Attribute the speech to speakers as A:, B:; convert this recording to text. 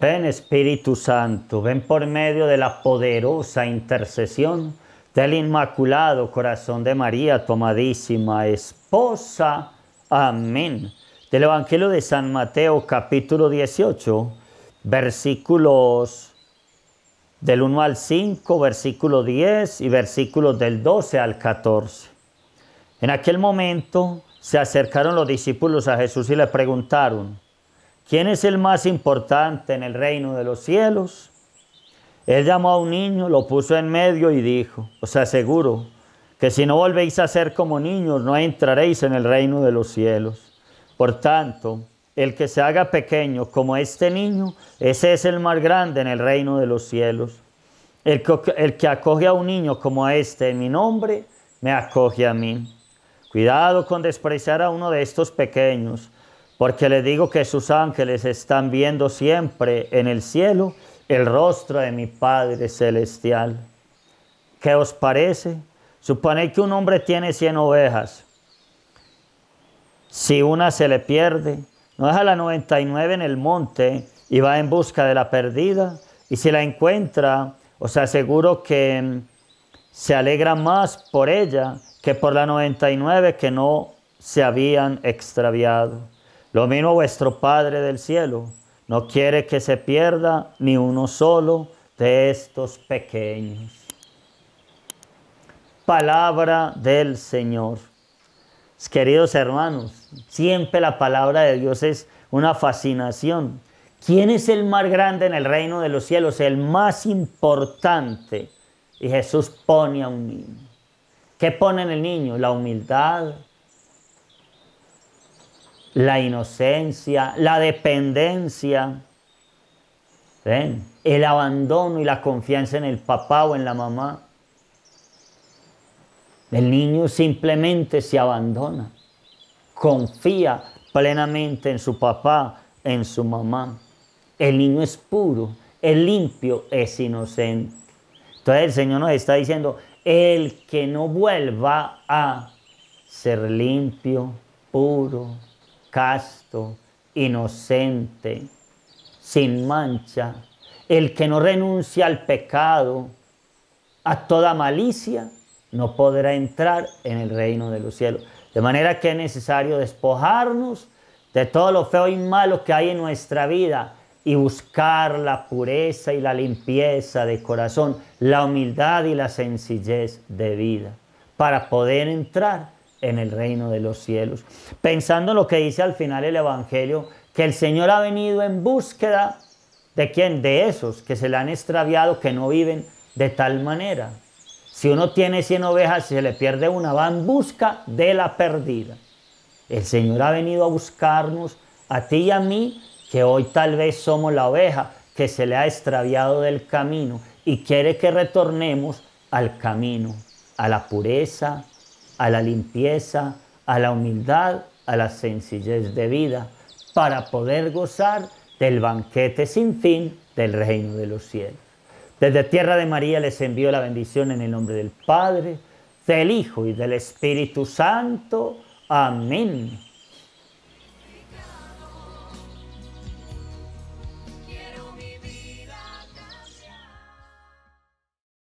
A: Ven Espíritu Santo, ven por medio de la poderosa intercesión del Inmaculado Corazón de María, tomadísima esposa. Amén. Del Evangelio de San Mateo capítulo 18, versículos del 1 al 5, versículo 10 y versículos del 12 al 14. En aquel momento se acercaron los discípulos a Jesús y le preguntaron, ¿Quién es el más importante en el reino de los cielos? Él llamó a un niño, lo puso en medio y dijo, os aseguro que si no volvéis a ser como niños, no entraréis en el reino de los cielos. Por tanto, el que se haga pequeño como este niño, ese es el más grande en el reino de los cielos. El que, acoge a un niño como este en mi nombre, me acoge a mí. Cuidado con despreciar a uno de estos pequeños porque le digo que sus ángeles están viendo siempre en el cielo el rostro de mi Padre Celestial. ¿Qué os parece? Suponed que un hombre tiene 100 ovejas. Si una se le pierde, no deja la 99 en el monte y va en busca de la perdida. Y si la encuentra, os aseguro que se alegra más por ella que por la 99 que no se habían extraviado. Lo mismo vuestro Padre del cielo no quiere que se pierda ni uno solo de estos pequeños. Palabra del Señor. Pues, queridos hermanos, siempre la palabra de Dios es una fascinación. ¿Quién es el más grande en el reino de los cielos? El más importante. Y Jesús pone a un niño. ¿Qué pone en el niño? La humildad, la inocencia, la dependencia, el abandono y la confianza en el papá o en la mamá. El niño simplemente se abandona, confía plenamente en su papá, en su mamá. El niño es puro, es limpio, es inocente. Entonces el Señor nos está diciendo, el que no vuelva a ser limpio, puro, casto, inocente, sin mancha, el que no renuncia al pecado, a toda malicia, no podrá entrar en el reino de los cielos. De manera que es necesario despojarnos de todo lo feo y malo que hay en nuestra vida y buscar la pureza y la limpieza de corazón, la humildad y la sencillez de vida para poder entrar en el reino de los cielos. Pensando lo que dice al final el Evangelio, que el Señor ha venido en búsqueda de quién, de esos que se le han extraviado, que no viven de tal manera. Si uno tiene 100 ovejas y se le pierde una, va en busca de la perdida. El Señor ha venido a buscarnos a ti y a mí, que hoy tal vez somos la oveja que se le ha extraviado del camino y quiere que retornemos al camino, a la pureza, a la limpieza, a la humildad, a la sencillez de vida, para poder gozar del banquete sin fin del reino de los cielos. Desde tierra de María les envío la bendición en el nombre del Padre, del Hijo y del Espíritu Santo. Amén.